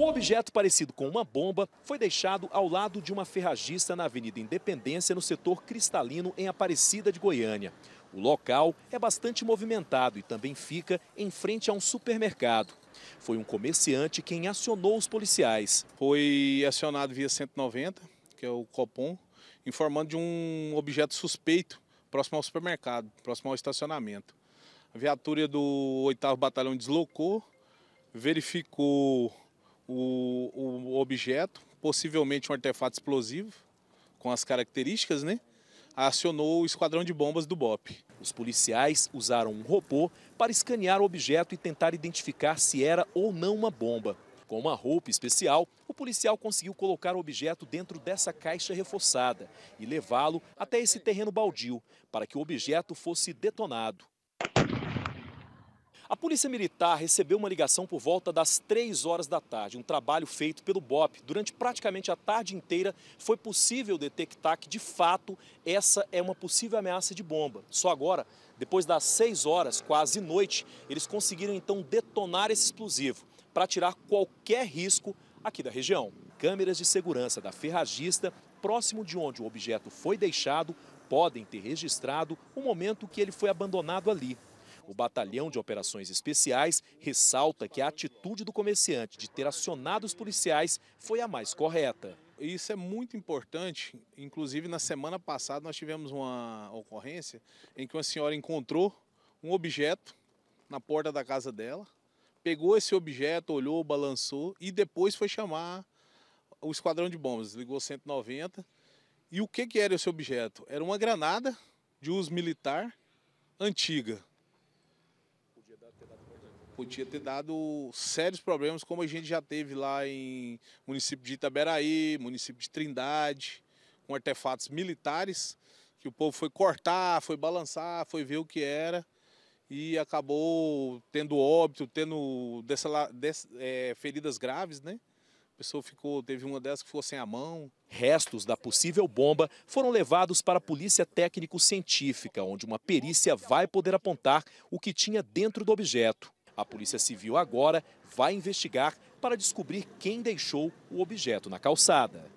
Um objeto parecido com uma bomba foi deixado ao lado de uma ferragista na Avenida Independência, no setor cristalino, em Aparecida de Goiânia. O local é bastante movimentado e também fica em frente a um supermercado. Foi um comerciante quem acionou os policiais. Foi acionado via 190, que é o Copom, informando de um objeto suspeito próximo ao supermercado, próximo ao estacionamento. A viatura do 8 Batalhão deslocou, verificou o, o objeto, possivelmente um artefato explosivo, com as características, né? Acionou o esquadrão de bombas do BOP. Os policiais usaram um robô para escanear o objeto e tentar identificar se era ou não uma bomba. Com uma roupa especial, o policial conseguiu colocar o objeto dentro dessa caixa reforçada e levá-lo até esse terreno baldio para que o objeto fosse detonado. A Polícia Militar recebeu uma ligação por volta das 3 horas da tarde. Um trabalho feito pelo BOP. Durante praticamente a tarde inteira, foi possível detectar que, de fato, essa é uma possível ameaça de bomba. Só agora, depois das 6 horas, quase noite, eles conseguiram então detonar esse explosivo para tirar qualquer risco aqui da região. Câmeras de segurança da ferragista, próximo de onde o objeto foi deixado, podem ter registrado o momento que ele foi abandonado ali. O Batalhão de Operações Especiais ressalta que a atitude do comerciante de ter acionado os policiais foi a mais correta. Isso é muito importante. Inclusive, na semana passada, nós tivemos uma ocorrência em que uma senhora encontrou um objeto na porta da casa dela, pegou esse objeto, olhou, balançou e depois foi chamar o esquadrão de bombas. Ligou 190. E o que, que era esse objeto? Era uma granada de uso militar antiga podia ter dado sérios problemas, como a gente já teve lá em município de Itaberaí, município de Trindade, com artefatos militares, que o povo foi cortar, foi balançar, foi ver o que era e acabou tendo óbito, tendo dessala, é, feridas graves, né? A pessoa ficou, teve uma dessas que ficou sem a mão. Restos da possível bomba foram levados para a polícia técnico-científica, onde uma perícia vai poder apontar o que tinha dentro do objeto. A Polícia Civil agora vai investigar para descobrir quem deixou o objeto na calçada.